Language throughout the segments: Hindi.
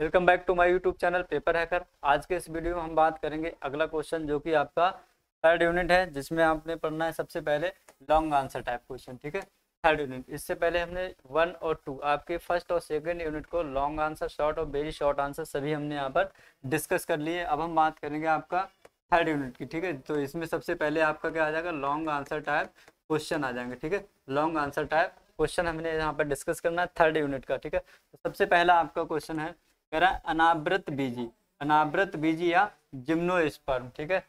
welcome back to my YouTube channel Paper Hacker आज के इस वीडियो में हम बात करेंगे अगला क्वेश्चन जो कि आपका थर्ड यूनिट है जिसमें आपने पढ़ना है सबसे पहले लॉन्ग आंसर टाइप क्वेश्चन ठीक है थर्ड यूनिट इससे पहले हमने वन और टू आपके फर्स्ट और सेकेंड यूनिट को लॉन्ग आंसर शॉर्ट और वेरी शॉर्ट आंसर सभी हमने यहाँ पर डिस्कस कर लिए अब हम बात करेंगे आपका थर्ड यूनिट की ठीक है तो इसमें सबसे पहले आपका क्या आ जाएगा लॉन्ग आंसर टाइप क्वेश्चन आ जाएंगे ठीक है लॉन्ग आंसर टाइप क्वेश्चन हमने यहाँ पर डिस्कस करना है थर्ड यूनिट का ठीक है तो सबसे पहला आपका क्वेश्चन है कह रहा है अनावृत बीजी अनावृत बीजी या जिम्नोस्पर्म ठीक है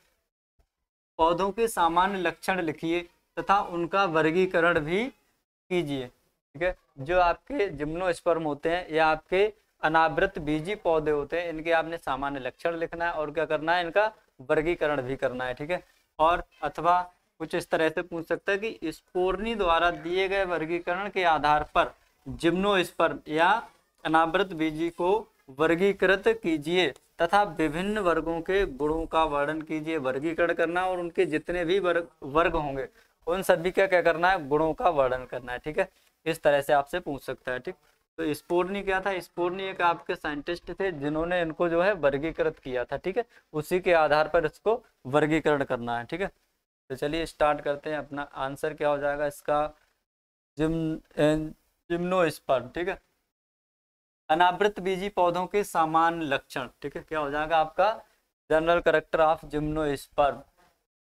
पौधों के सामान्य लक्षण लिखिए तथा उनका वर्गीकरण भी कीजिए ठीक है जो आपके जिम्नोस्पर्म होते हैं या आपके अनावृत बीजी पौधे होते हैं इनके आपने सामान्य लक्षण लिखना है और क्या करना है इनका वर्गीकरण भी करना है ठीक है और अथवा कुछ इस तरह से पूछ सकता है कि स्पोर्नी द्वारा दिए गए वर्गीकरण के आधार पर जिम्नोस्पर्म या अनावृत बीजी को वर्गीकृत कीजिए तथा विभिन्न वर्गों के गुणों का वर्णन कीजिए वर्गीकरण करना और उनके जितने भी वर्ग वर्ग होंगे उन सभी का क्या करना है गुणों का वर्णन करना है ठीक है इस तरह से आपसे पूछ सकता है ठीक तो स्पोर्नी क्या था स्पोर्नी एक आपके साइंटिस्ट थे जिन्होंने इनको जो है वर्गीकृत किया था ठीक है उसी के आधार पर इसको वर्गीकरण करना है ठीक है तो चलिए स्टार्ट करते हैं अपना आंसर क्या हो जाएगा इसका जिम जिम्नो ठीक है अनावृत बीजी पौधों के सामान्य लक्षण ठीक है क्या हो जाएगा आपका general character of gymno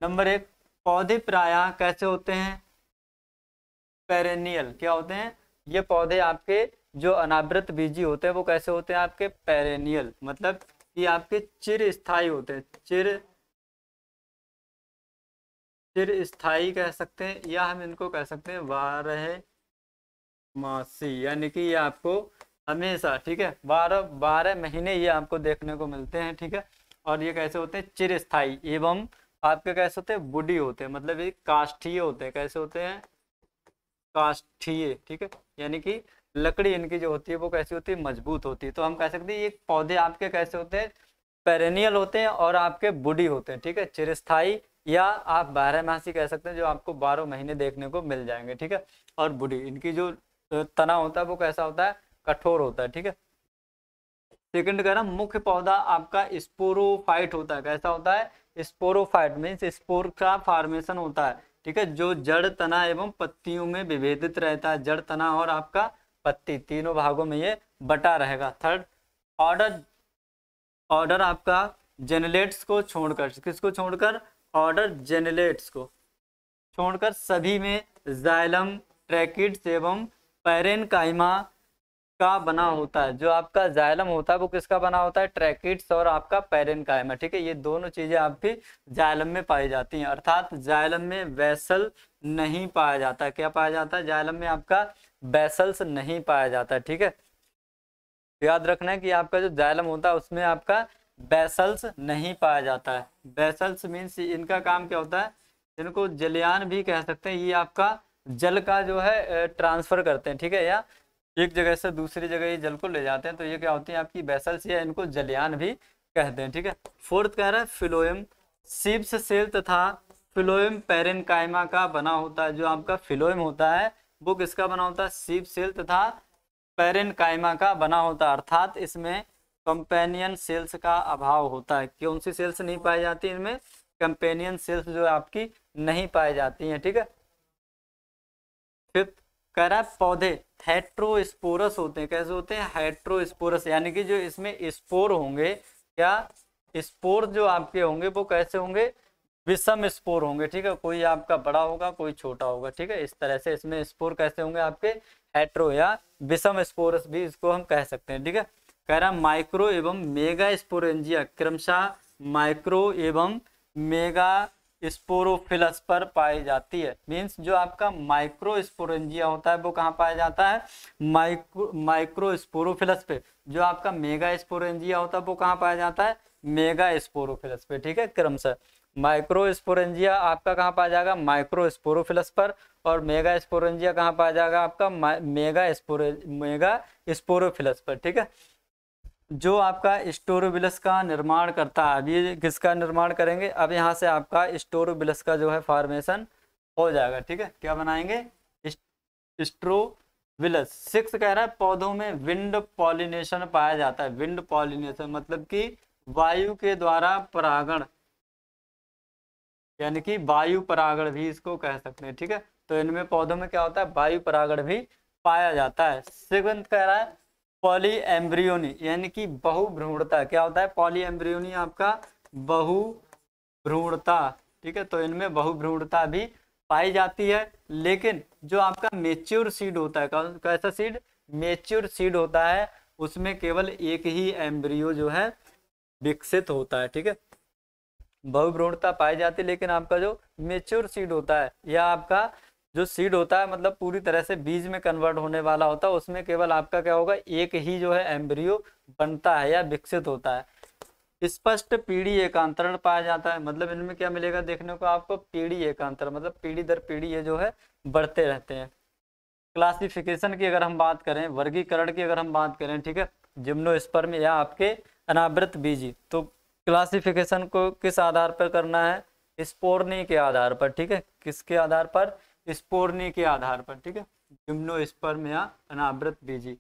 number एक पौधे प्रायः कैसे होते हैं पेरेनियल क्या होते हैं ये पौधे आपके जो अनावृत बीजी होते हैं वो कैसे होते हैं आपके पेरेनियल मतलब ये आपके चिर स्थाई होते हैं चिर चिर स्थाई कह सकते हैं या हम इनको कह सकते हैं वारह मासी यानी कि ये आपको हमेशा ठीक है बारह बारह महीने ये आपको देखने को मिलते हैं ठीक है और ये कैसे होते हैं चिरस्थाई एवं आपके कैसे होते हैं बुढ़ी होते हैं मतलब ये काष्ठीय होते हैं कैसे होते हैं काष्ठीय ठीक है यानी कि लकड़ी इनकी जो होती है वो कैसी होती है मजबूत होती है तो हम कह सकते हैं ये पौधे आपके कैसे होते हैं पेरेनियल होते हैं और आपके बुढ़ी होते हैं ठीक है चिरस्थाई या आप बारह ही कह सकते हैं जो आपको बारह महीने देखने को मिल जाएंगे ठीक है और बुढ़ी इनकी जो तना होता है वो कैसा होता है कठोर होता है ठीक है सेकंड कह रहा मुख्य पौधा आपका स्पोरोफाइट होता है कैसा होता है स्पोरोफाइट मीन्स स्पोर का फॉर्मेशन होता है ठीक है जो जड़ तना एवं पत्तियों में विभेदित रहता है जड़ तना और आपका पत्ती तीनों भागों में ये बटा रहेगा थर्ड ऑर्डर ऑर्डर आपका जेनेलेट्स को छोड़कर किसको छोड़कर ऑर्डर जेनेलेट्स को छोड़कर सभी में जाइलम ट्रैकिड्स एवं पैरेनकाइमा का बना होता है जो आपका जायलम होता है वो किसका बना होता है ट्रैकिट्स और आपका पेरेनकाइम है ठीक है ये दोनों चीजें आपकी जायलम में पाई जाती हैं अर्थात जायलम में वैसल नहीं पाया जाता क्या पाया जाता है जायलम में आपका बैसल्स नहीं पाया जाता ठीक है याद रखना है कि आपका जो जायलम होता है उसमें आपका बैसल्स नहीं पाया जाता है बैसल्स मीन्स इनका काम क्या होता है इनको जलियान भी कह सकते हैं ये आपका जल का जो है ट्रांसफर करते हैं ठीक है या एक जगह से दूसरी जगह ये जल को ले जाते हैं तो ये क्या होती है आपकी बैसल्स या इनको जलियान भी कहते हैं ठीक है फोर्थ कह रहा है फिलोएम सीप्स सेल तथा फिलोएम कायमा का बना होता है जो आपका फिलोएम होता है वो किसका बना होता है सीप सेल तथा कायमा का बना होता है अर्थात इसमें कंपेनियन सेल्स का अभाव होता है कौन सी सेल्स नहीं पाई जाती इनमें कंपेनियन सेल्स जो आपकी नहीं पाई जाती हैं ठीक है फिफ्थ करप पौधे हेट्रोस्पोरस होते हैं कैसे होते हैं हेट्रोस्पोरस यानी कि जो इसमें स्पोर होंगे या स्पोर जो आपके होंगे वो कैसे होंगे विषम स्पोर होंगे ठीक है कोई आपका बड़ा होगा कोई छोटा होगा ठीक है इस तरह से इसमें स्पोर कैसे होंगे आपके हेट्रो या विषम स्पोरस भी इसको हम कह सकते हैं ठीक है कह रहा माइक्रो एवं मेगा स्पोरेंजिया क्रमशः माइक्रो एवं मेगा स्पोरोफिलस पर पाई जाती है मीन्स जो आपका माइक्रोस्पोरेंजिया होता है वो कहाँ पाया जाता है माइक्रो माइक्रोस्पोरोफिलस पे जो आपका मेगा स्पोरेंजिया होता है वो कहाँ पाया जाता है मेगा स्पोरोफिलस पे ठीक है क्रमशः माइक्रोस्पोरेंजिया आपका कहाँ पाया जाएगा माइक्रोस्पोरोफिलस पर और मेगा स्पोरेंजिया कहाँ पाया जाएगा आपका मेगा स्पोरे मेगा स्पोरोफिलस पर ठीक है जो आपका स्टोरोबिलस का निर्माण करता है अब ये किसका निर्माण करेंगे अब यहाँ से आपका स्टोरोबिलस का जो है फॉर्मेशन हो जाएगा ठीक है क्या बनाएंगे स्ट्रोविलस सिक्स कह रहा है पौधों में विंड पॉलिनेशन पाया जाता है विंड पॉलिनेशन मतलब कि वायु के द्वारा परागण यानी कि वायु परागण भी इसको कह सकते हैं ठीक है तो इनमें पौधों में क्या होता है वायु परागण भी पाया जाता है सेवन कह रहा है पॉली एम्ब्रियोनी यानी कि बहुभ्रूणता क्या होता है पॉली एम्ब्रियोनी आपका बहुभ्रूणता ठीक है तो इनमें बहुभ्रूणता भी पाई जाती है लेकिन जो आपका मेच्योर सीड होता है कैसा सीड मेच्योर सीड होता है उसमें केवल एक ही एम्ब्रियो जो है विकसित होता है ठीक है बहुभ्रूणता पाई जाती है लेकिन आपका जो मेच्योर सीड होता है या आपका जो सीड होता है मतलब पूरी तरह से बीज में कन्वर्ट होने वाला होता है उसमें केवल आपका क्या होगा एक ही जो है एम्ब्रियो बनता है या विकसित होता है स्पष्ट पीढ़ी एकांतरण पाया जाता है मतलब इनमें क्या मिलेगा देखने को आपको पीढ़ी एकांतरण मतलब पीढ़ी दर पीढ़ी ये जो है बढ़ते रहते हैं क्लासिफिकेशन की अगर हम बात करें वर्गीकरण की अगर हम बात करें ठीक है जिम्नोस्पर्म या आपके अनावृत बीजी तो क्लासिफिकेशन को किस आधार पर करना है स्पोर्नी के आधार पर ठीक है किसके आधार पर स्पोरनी के आधार पर ठीक है जिम्नोस्पर्म या अनावृत बीजी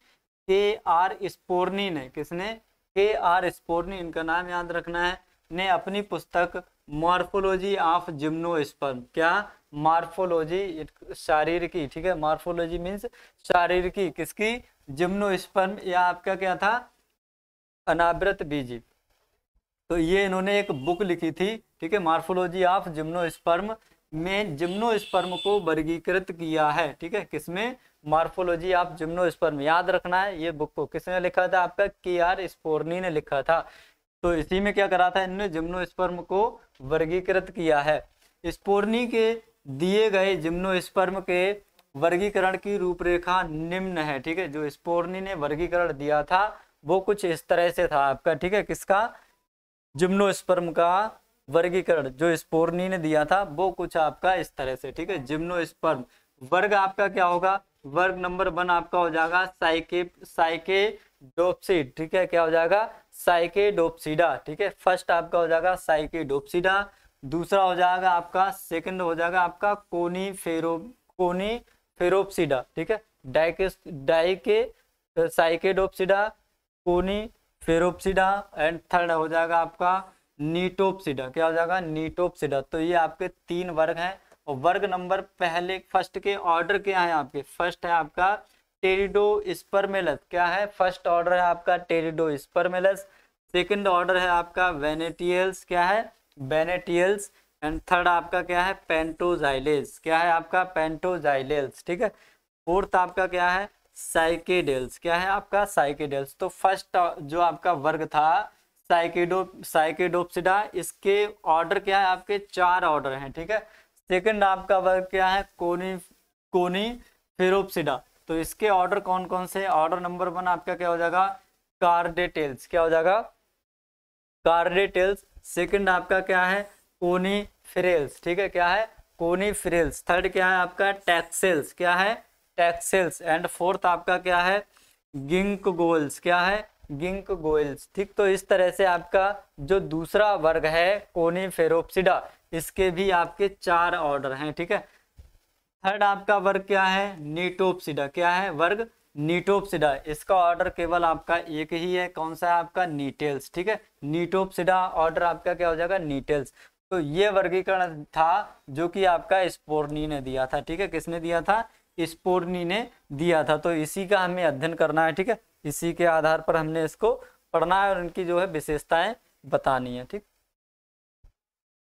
के आर स्पोर्नी ने किसने के आर स्पोर्नी इनका नाम याद रखना है ने अपनी पुस्तक मॉर्फोलॉजी ऑफ जिम्नोस्पर्म क्या मार्फोलॉजी शारीर की ठीक है मार्फोलॉजी मीन्स शारीर की किसकी जिम्नोस्पर्म या आपका क्या था अनावृत बीजी तो ये इन्होंने एक बुक लिखी थी ठीक है मार्फोलॉजी ऑफ जिम्नोस्पर्म में जिम्नोस्पर्म को वर्गीकृत किया है ठीक है किसमें मार्फोलॉजी आप जिम्नो याद रखना है ये बुक को किसने लिखा था आपका के आर स्पोर्नी ने लिखा था तो इसी में क्या करा था इनने जिम्नो को वर्गीकृत किया है स्पोर्नी के दिए गए जिम्नोस्पर्म के वर्गीकरण की रूपरेखा निम्न है ठीक है जो स्पोर्नी ने वर्गीकरण दिया था वो कुछ इस तरह से था आपका ठीक है किसका जिम्नोस्पर्म का वर्गीकरण जो स्पोर्नी ने दिया था वो कुछ आपका इस तरह से ठीक है जिम्नोस्पर्म वर्ग आपका क्या होगा वर्ग नंबर वन आपका हो जाएगा साइके साइके डोपसीड ठीक है क्या हो जाएगा साइके डोपसीडा ठीक है फर्स्ट आपका हो जाएगा साइके डोपसीडा दूसरा हो जाएगा आपका सेकंड हो जाएगा आपका कोनी फेरो कोनी फेरोपसीडा ठीक है डाइके डाइके डोपसीडा कोनी फेरोपसीडा एंड थर्ड हो जाएगा आपका नीटोपसिडा क्या हो जाएगा नीटोपसिडा तो ये आपके तीन वर्ग हैं और वर्ग नंबर पहले फर्स्ट के ऑर्डर क्या है आपके फर्स्ट है आपका टेरिडो स्पर्मेलस क्या है फर्स्ट ऑर्डर है आपका टेरिडो स्पर्मेलस सेकंड ऑर्डर है आपका वेनेटियल्स क्या है वेनेटियल्स एंड थर्ड आपका क्या है पेंटोजाइलेस क्या है आपका पेंटोजाइलेस ठीक है फोर्थ आपका क्या है साइकेडेल्स क्या है आपका साइकेडेल्स तो फर्स्ट जो आपका वर्ग था साइकेडो साइकेडोप्सिडा इसके ऑर्डर क्या है आपके चार ऑर्डर हैं ठीक है सेकंड आपका वर्ग क्या है कोनी कोनी फेरोप्सिडा तो इसके ऑर्डर कौन कौन से ऑर्डर नंबर वन आपका क्या हो जाएगा कार्डेटेल्स क्या हो जाएगा कार्डेटेल्स सेकंड आपका क्या है कोनी फ्रेल्स ठीक है क्या है कोनी फ्रेल्स थर्ड क्या है आपका टैक्सेल्स क्या है टैक्सेल्स एंड फोर्थ आपका क्या है गिंक गोल्स क्या है गिंक गोयल्स ठीक तो इस तरह से आपका जो दूसरा वर्ग है कोनी फेरोप्सिडा इसके भी आपके चार ऑर्डर हैं ठीक है थर्ड आपका वर्ग क्या है नीटोप्सिडा क्या है वर्ग नीटोपसिडा इसका ऑर्डर केवल आपका एक ही है कौन सा है आपका नीटेल्स ठीक है नीटोपसिडा ऑर्डर आपका क्या हो जाएगा नीटेल्स तो ये वर्गीकरण था जो कि आपका स्पोर्नी ने दिया था ठीक है किसने दिया था स्पोर्नी ने दिया था तो इसी का हमें अध्ययन करना है ठीक है इसी के आधार पर हमने इसको पढ़ना है और इनकी जो है विशेषताएं बतानी है ठीक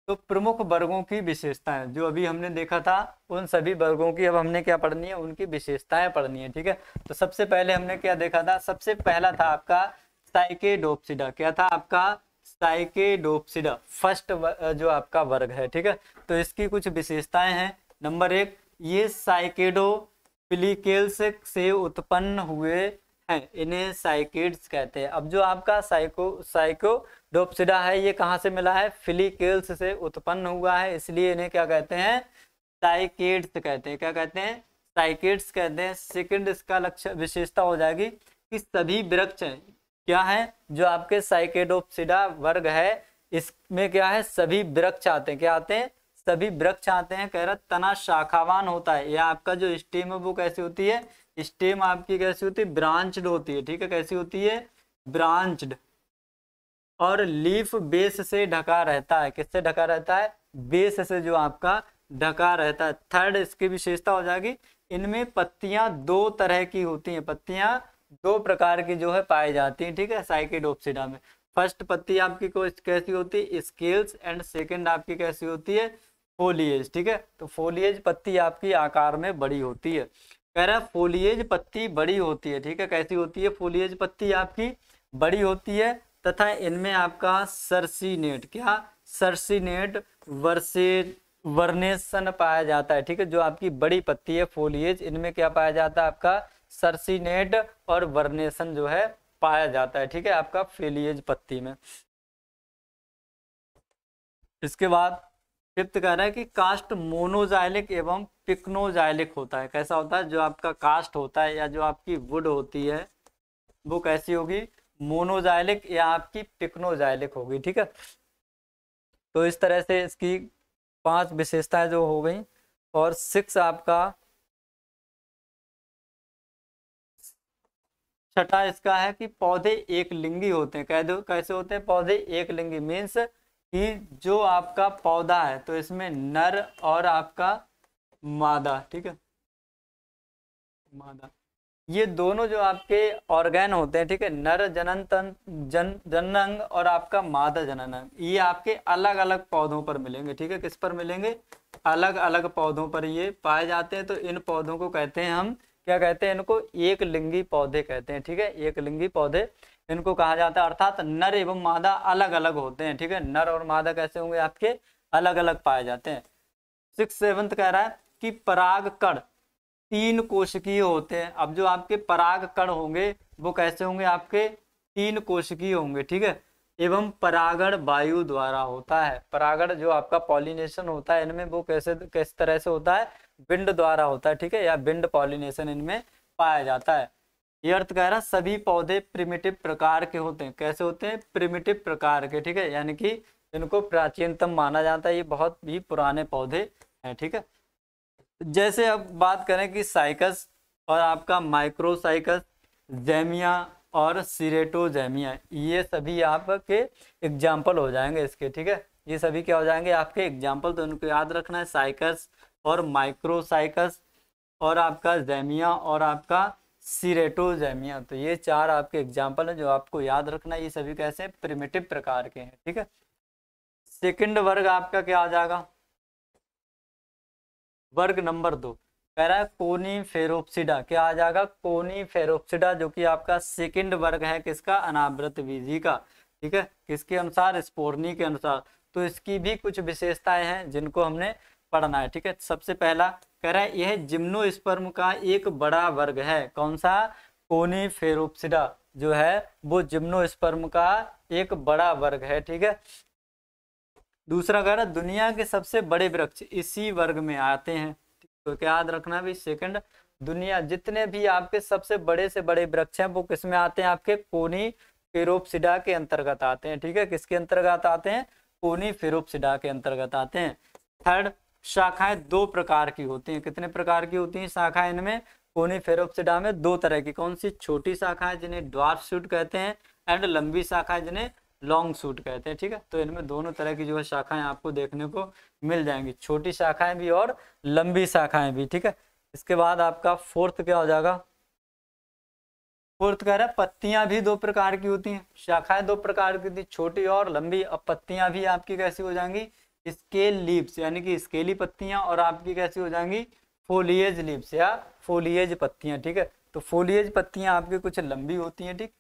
तो प्रमुख वर्गों की विशेषताएं जो अभी हमने देखा था उन सभी वर्गों की अब हमने क्या पढ़नी है उनकी विशेषताएं पढ़नी है ठीक है तो सबसे पहले हमने क्या देखा था सबसे पहला था आपका साइकेडोप्सिडा क्या था आपका साइकेडोप्सिडा फर्स्ट जो आपका वर्ग है ठीक है तो इसकी कुछ विशेषताएं हैं नंबर एक ये साइकेडो पिलिकेल्स से उत्पन्न हुए हैं इन्हें साइकिड्स कहते हैं अब जो आपका साइको साइकोडोप्सिडा है ये कहाँ से मिला है फिलिकेल्स से उत्पन्न हुआ है इसलिए इन्हें क्या कहते हैं साइकिड्स कहते हैं क्या कहते हैं साइकिड्स कहते हैं सेकंड इसका लक्ष्य विशेषता हो जाएगी कि सभी वृक्ष क्या है जो आपके साइकेडोप्सिडा वर्ग है इसमें क्या है सभी वृक्ष आते हैं क्या आते हैं सभी वृक्ष आते हैं कह रहा तना शाखावान होता है या आपका जो स्टीम है वो कैसी होती है स्टेम आपकी कैसी होती है ब्रांचड होती है ठीक है कैसी होती है ब्रांचड और लीफ बेस से ढका रहता है किससे ढका रहता है बेस से जो आपका ढका रहता है थर्ड इसकी विशेषता हो जाएगी इनमें पत्तियां दो तरह की होती हैं पत्तियां दो प्रकार की जो है पाई जाती हैं ठीक है साइकिडोप्सिडा में फर्स्ट पत्ती आपकी को कैसी होती है स्केल्स एंड सेकंड आपकी कैसी होती है फोलिएज ठीक है तो फोलिएज पत्ती आपकी आकार में बड़ी होती है कह रहा है फोलिएज पत्ती बड़ी होती है ठीक है कैसी होती है फोलिएज पत्ती आपकी बड़ी होती है तथा इनमें आपका सरसीनेट क्या सरसीनेट वर्से वर्नेसन पाया जाता है ठीक है जो आपकी बड़ी पत्ती है फोलिएज इनमें क्या पाया जाता है आपका सरसीनेट और वर्नेसन जो है पाया जाता है ठीक है आपका फेलिएज पत्ती में इसके बाद फिफ्थ कह रहा है कि कास्ट मोनोजाइलिक एवं टिक्नोजाइलिक होता है कैसा होता है जो आपका कास्ट होता है या जो आपकी वुड होती है वो कैसी होगी मोनोजाइलिक या आपकी टिक्नोजाइलिक होगी ठीक है तो इस तरह से इसकी पांच विशेषताएं जो हो गई और सिक्स आपका छठा इसका है कि पौधे एक लिंगी होते हैं कह दो कैसे होते हैं पौधे एक लिंगी मीन्स कि जो आपका पौधा है तो इसमें नर और आपका मादा ठीक है मादा ये दोनों जो आपके ऑर्गेन होते हैं ठीक है नर जनन तन जन अंग और आपका मादा अंग ये आपके अलग अलग पौधों पर मिलेंगे ठीक है किस पर मिलेंगे अलग अलग पौधों पर ये पाए जाते हैं तो इन पौधों को कहते हैं हम क्या कहते हैं इनको एक लिंगी पौधे कहते हैं ठीक है एक लिंगी पौधे इनको कहा जाता है अर्थात नर एवं मादा अलग अलग होते हैं ठीक है नर और मादा कैसे होंगे आपके अलग अलग पाए जाते हैं सिक्स सेवंथ कह रहा है कि कण तीन कोशिकीय होते हैं अब जो आपके पराग कण होंगे वो कैसे होंगे आपके तीन कोशिकीय होंगे ठीक है एवं परागण वायु द्वारा होता है परागण जो आपका पॉलिनेशन होता है इनमें वो कैसे किस तरह से होता है विंड द्वारा होता है ठीक है या विंड पॉलिनेशन इनमें पाया जाता है ये अर्थ कह रहा सभी पौधे प्रिमिटिव प्रकार के होते हैं कैसे होते हैं प्रिमिटिव प्रकार के ठीक है यानी कि इनको प्राचीनतम माना जाता है ये बहुत ही पुराने पौधे हैं ठीक है जैसे अब बात करें कि साइकस और आपका माइक्रोसाइकस जैमिया और सीरेटोजैमिया ये सभी आपके एग्जाम्पल हो जाएंगे इसके ठीक है ये सभी क्या हो जाएंगे आपके एग्जाम्पल तो उनको याद रखना है साइकस और माइक्रोसाइकस और आपका जैमिया और आपका सीरेटोजैमिया तो ये चार आपके एग्जाम्पल हैं जो आपको याद रखना है ये सभी कैसे प्रिमेटिव प्रकार के हैं ठीक है सेकेंड वर्ग आपका क्या आ जाएगा वर्ग नंबर दो कह रहा है कोनी फेरोप्सिडा क्या आ जाएगा कोनी फेरोप्सिडा जो कि आपका सेकंड वर्ग है किसका अनावृत बीजी का ठीक है किसके अनुसार स्पोर्नी के अनुसार तो इसकी भी कुछ विशेषताएं हैं जिनको हमने पढ़ना है ठीक है सबसे पहला कह रहा है यह जिम्नो का एक बड़ा वर्ग है कौन सा कोनी फेरोप्सिडा जो है वो जिम्नो का एक बड़ा वर्ग है ठीक है दूसरा कह रहा है दुनिया के सबसे बड़े वृक्ष इसी वर्ग में आते हैं तो याद रखना भी सेकंड दुनिया जितने भी आपके सबसे बड़े से बड़े वृक्ष हैं वो किसमें आते हैं आपके कोनी फेरोपसिडा के अंतर्गत आते हैं ठीक है किसके अंतर्गत आते हैं कोनी फेरोपसिडा के अंतर्गत आते हैं थर्ड शाखाएं दो प्रकार की होती हैं कितने प्रकार की होती हैं शाखाएं इनमें कोनी फेरोपसिडा में दो तरह की कौन सी छोटी शाखाएं जिन्हें ड्वार्फ शूट कहते हैं एंड लंबी शाखाएं जिन्हें लॉन्ग सूट कहते हैं ठीक है तो इनमें दोनों तरह की जो है शाखाएं आपको देखने को मिल जाएंगी छोटी शाखाएं भी और लंबी शाखाएं भी ठीक है इसके बाद आपका फोर्थ क्या हो जाएगा फोर्थ कह रहा है पत्तियां भी दो प्रकार की होती हैं शाखाएं दो प्रकार की होती छोटी और लंबी अब पत्तियां भी आपकी कैसी हो जाएंगी स्केल लीव्स यानी कि स्केली पत्तियां और आपकी कैसी हो जाएंगी फोलिएज लीव्स या फोलिएज पत्तियां ठीक है तो फोलिएज पत्तियां आपकी कुछ लंबी होती हैं ठीक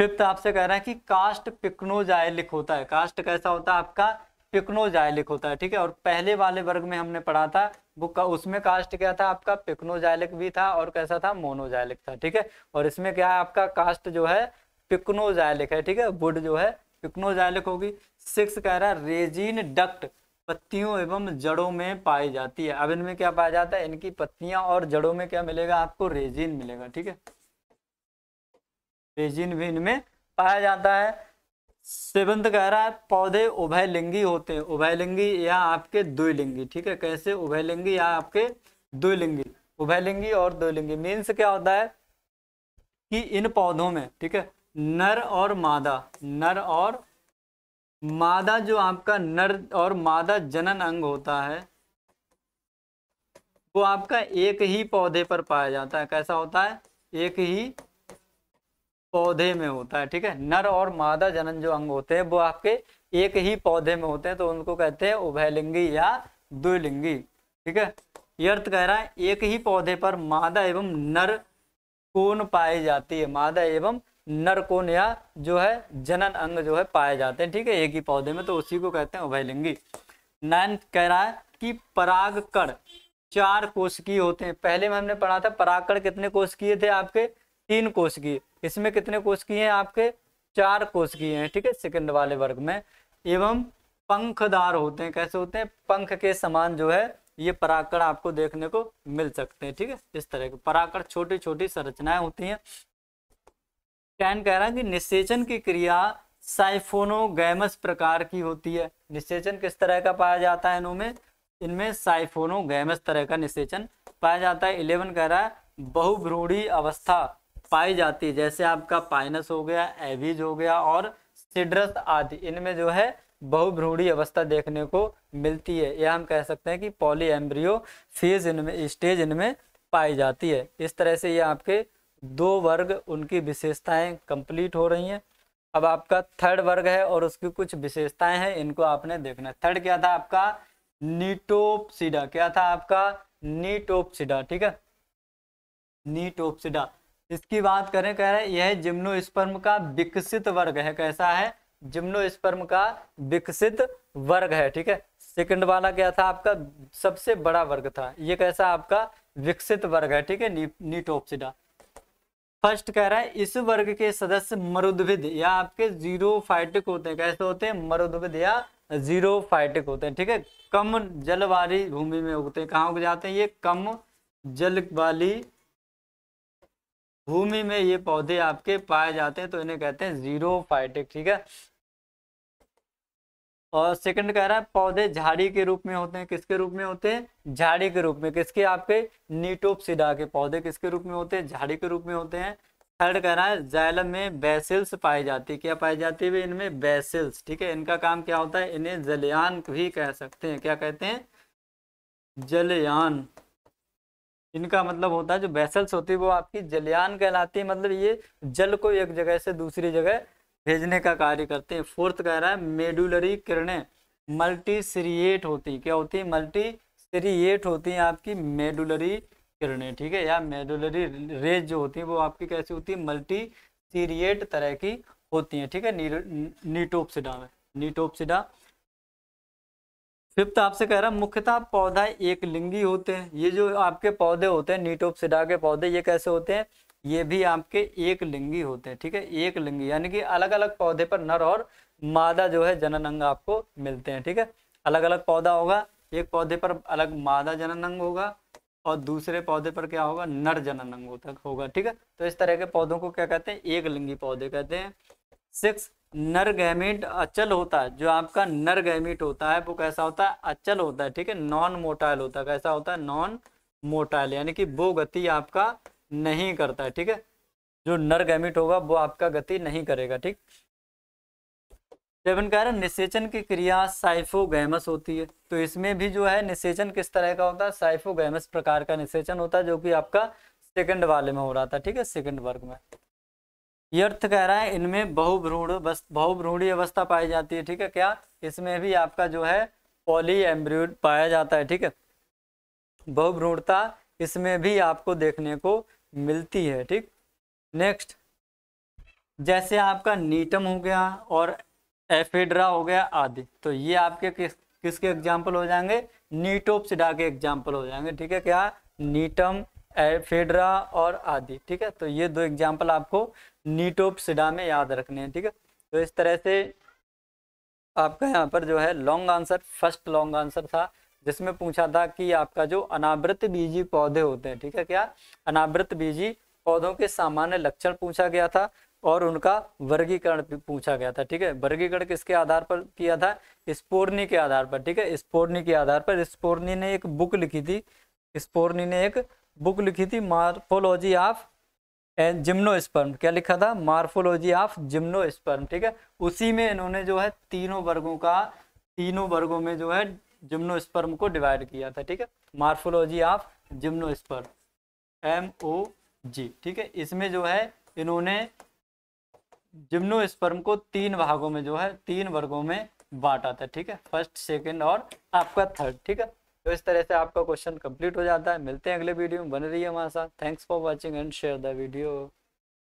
फिफ्थ तो आपसे कह रहे हैं कि कास्ट पिकनोजायलिक होता है कास्ट कैसा होता है आपका पिक्नोजाइलिक होता है ठीक है और पहले वाले वर्ग में हमने पढ़ा था बुक का उसमें कास्ट क्या था आपका पिक्नोजायलिक भी था और कैसा था मोनोजाइलिक था ठीक है और इसमें क्या है आपका कास्ट जो है पिकनोजायलिक है ठीक है वुड जो है पिक्नोजायलिक होगी सिक्स कह रहा है रेजिन डक्ट पत्तियों एवं जड़ों में पाई जाती है अब इनमें क्या पाया जाता है इनकी पत्तियां और जड़ों में क्या मिलेगा आपको रेजिन मिलेगा ठीक है रेजिन भी इनमें पाया जाता है सेवंथ कह रहा है पौधे उभयलिंगी होते हैं उभयलिंगी या आपके द्विलिंगी ठीक है कैसे उभयलिंगी या आपके द्विलिंगी उभयलिंगी और द्विलिंगी मीन्स क्या होता है कि इन पौधों में ठीक है नर और मादा नर और मादा जो आपका नर और मादा जनन अंग होता है वो आपका एक ही पौधे पर पाया जाता है कैसा होता है एक ही पौधे में होता है ठीक है नर और मादा जनन जो अंग होते हैं वो आपके एक ही पौधे में होते हैं तो उनको कहते हैं उभयलिंगी या द्विलिंगी ठीक है ये अर्थ कह रहा है एक ही पौधे पर मादा एवं नर कोन पाई जाती है मादा एवं नर कोन या जो है जनन अंग जो है पाए जाते हैं ठीक है एक ही पौधे में तो उसी को कहते हैं उभयलिंगी नाइन्थ कह रहा है कि परागकण चार कोश की होते हैं पहले में हमने पढ़ा था परागकण कितने कोश किए थे आपके तीन कोश की इसमें कितने कोश किए हैं आपके चार कोश किए हैं ठीक है सेकंड वाले वर्ग में एवं पंखदार होते हैं कैसे होते हैं पंख के समान जो है ये पराकड़ आपको देखने को मिल सकते हैं ठीक है इस तरह के पराकड़ छोटी छोटी संरचनाएं होती हैं कैन कह रहा है कि निषेचन की क्रिया साइफोनोगैमस प्रकार की होती है निषेचन किस तरह का पाया जाता है इनमें इनमें साइफोनोगैमस तरह का निषेचन पाया जाता है इलेवन कह रहा है बहुभ्रूढ़ी अवस्था पाई जाती है जैसे आपका पाइनस हो गया एविज हो गया और सिड्रस आदि इनमें जो है बहुभ्रूढ़ी अवस्था देखने को मिलती है यह हम कह सकते हैं कि पॉली एम्ब्रियो फेज इनमें स्टेज इनमें पाई जाती है इस तरह से ये आपके दो वर्ग उनकी विशेषताएं कंप्लीट हो रही हैं अब आपका थर्ड वर्ग है और उसकी कुछ विशेषताएं हैं इनको आपने देखना थर्ड क्या था आपका नीटोपसिडा क्या था आपका नीटोपसिडा ठीक है नीटोपसिडा इसकी बात करें कह रहे यह जिम्नोस्पर्म का विकसित वर्ग है कैसा है जिम्नोस्पर्म का विकसित वर्ग है ठीक है सेकंड वाला क्या था आपका सबसे बड़ा वर्ग था ये कैसा आपका विकसित वर्ग है ठीक है नीटोपसिडा फर्स्ट कह रहा है इस वर्ग के सदस्य मरुद्भिद या आपके जीरो फाइटिक होते हैं कैसे होते हैं मरुद्भिद या जीरो फाइटिक होते हैं ठीक है कम जल वाली भूमि में उगते हैं कहाँ उग जाते हैं ये कम जल वाली भूमि में ये पौधे आपके पाए जाते हैं तो इन्हें कहते हैं जीरो फाइटिक ठीक है और सेकंड कह रहा है पौधे झाड़ी के रूप में होते हैं किसके रूप में होते हैं झाड़ी के रूप में किसके आपके नीटोपसिडा के पौधे किसके रूप में होते हैं झाड़ी के रूप में होते हैं थर्ड कह रहा है जैलम में बैसिल्स पाई जाती है क्या पाई जाती है इनमें बैसिल्स ठीक है इनका काम क्या होता है इन्हें जलयान भी कह सकते हैं क्या कहते हैं जलयान इनका मतलब होता है जो वैसल्स होती है वो आपकी जलयान कहलाती है मतलब ये जल को एक जगह से दूसरी जगह भेजने का कार्य करते हैं फोर्थ कह रहा है मेडुलरी किरणें मल्टी सीरिएट होती क्या होती है मल्टी सीरिएट होती हैं आपकी मेडुलरी किरणें ठीक है या मेडुलरी रेज जो होती है वो आपकी कैसी होती है मल्टी सीरिएट तरह की होती हैं ठीक है नीटोपसिडा में नीटोपसिडा फिफ्थ तो आपसे कह रहा है मुख्यतः पौधा एक लिंगी होते हैं ये जो आपके पौधे होते हैं नीटोपसिडा के पौधे ये कैसे होते हैं ये भी आपके एक लिंगी होते हैं ठीक है एक लिंगी यानी कि अलग अलग पौधे पर नर और मादा जो है जनन अंग आपको मिलते हैं ठीक है अलग अलग पौधा होगा एक पौधे पर अलग मादा जनन अंग होगा और दूसरे पौधे पर क्या होगा नर जनन अंग होगा ठीक है तो इस तरह के पौधों को क्या कहते हैं एक लिंगी पौधे कहते हैं सिक्स नर अचल होता है जो आपका नर होता है वो कैसा होता है अचल होता है ठीक है नॉन मोटाइल होता है कैसा होता है नॉन मोटाइल यानी कि वो गति आपका नहीं करता है ठीक है जो नर होगा वो आपका गति नहीं करेगा ठीक सेवन कह रहे हैं निषेचन की क्रिया साइफोगैमस होती है तो इसमें भी जो है निषेचन किस तरह का होता है साइफोगैमस प्रकार का निषेचन होता है जो कि आपका सेकंड वाले में हो रहा था ठीक है सेकंड वर्ग में ये अर्थ कह रहा है इनमें बहुभ्रूण बहुभ्रूणी अवस्था पाई जाती है ठीक है क्या इसमें भी आपका जो है पॉली एम्ब्रियोड पाया जाता है ठीक है बहुभ्रूणता इसमें भी आपको देखने को मिलती है ठीक नेक्स्ट जैसे आपका नीटम हो गया और एफेड्रा हो गया आदि तो ये आपके किस किसके एग्जाम्पल हो जाएंगे नीटोपसिडा के एग्जाम्पल हो जाएंगे ठीक है क्या नीटम फेडरा और आदि ठीक है तो ये दो एग्जाम्पल आपको नीटोप सिडा में याद रखने हैं ठीक है तो इस तरह से आपका यहाँ पर जो है long answer first long answer था जिसमें पूछा था कि आपका जो अनावृत बीजी पौधे होते हैं ठीक है क्या अनावृत बीजी पौधों के सामान्य लक्षण पूछा गया था और उनका वर्गीकरण पूछा गया था ठीक है वर्गीकरण किसके आधार पर किया था स्पोर्नी के आधार पर ठीक है स्पोर्नी के आधार पर स्पोर्नी ने एक बुक लिखी थी स्पोर्नी ने एक बुक लिखी थी मार्फोलॉजी ऑफ एंड जिम्नोस्पर्म क्या लिखा था मार्फोलॉजी ऑफ जिम्नोस्पर्म ठीक है उसी में इन्होंने जो है तीनों वर्गों का तीनों वर्गों में जो है जिम्नोस्पर्म को डिवाइड किया था ठीक है morphology of gymnosperm M O G ठीक है इसमें जो है इन्होंने जिम्नोस्पर्म को तीन भागों में जो है तीन वर्गों में बांटा था ठीक है फर्स्ट सेकेंड और आपका थर्ड ठीक है तो इस तरह से आपका क्वेश्चन कंप्लीट हो जाता है मिलते हैं अगले वीडियो में बन रही है हमारे साथ thanks for watching and share the video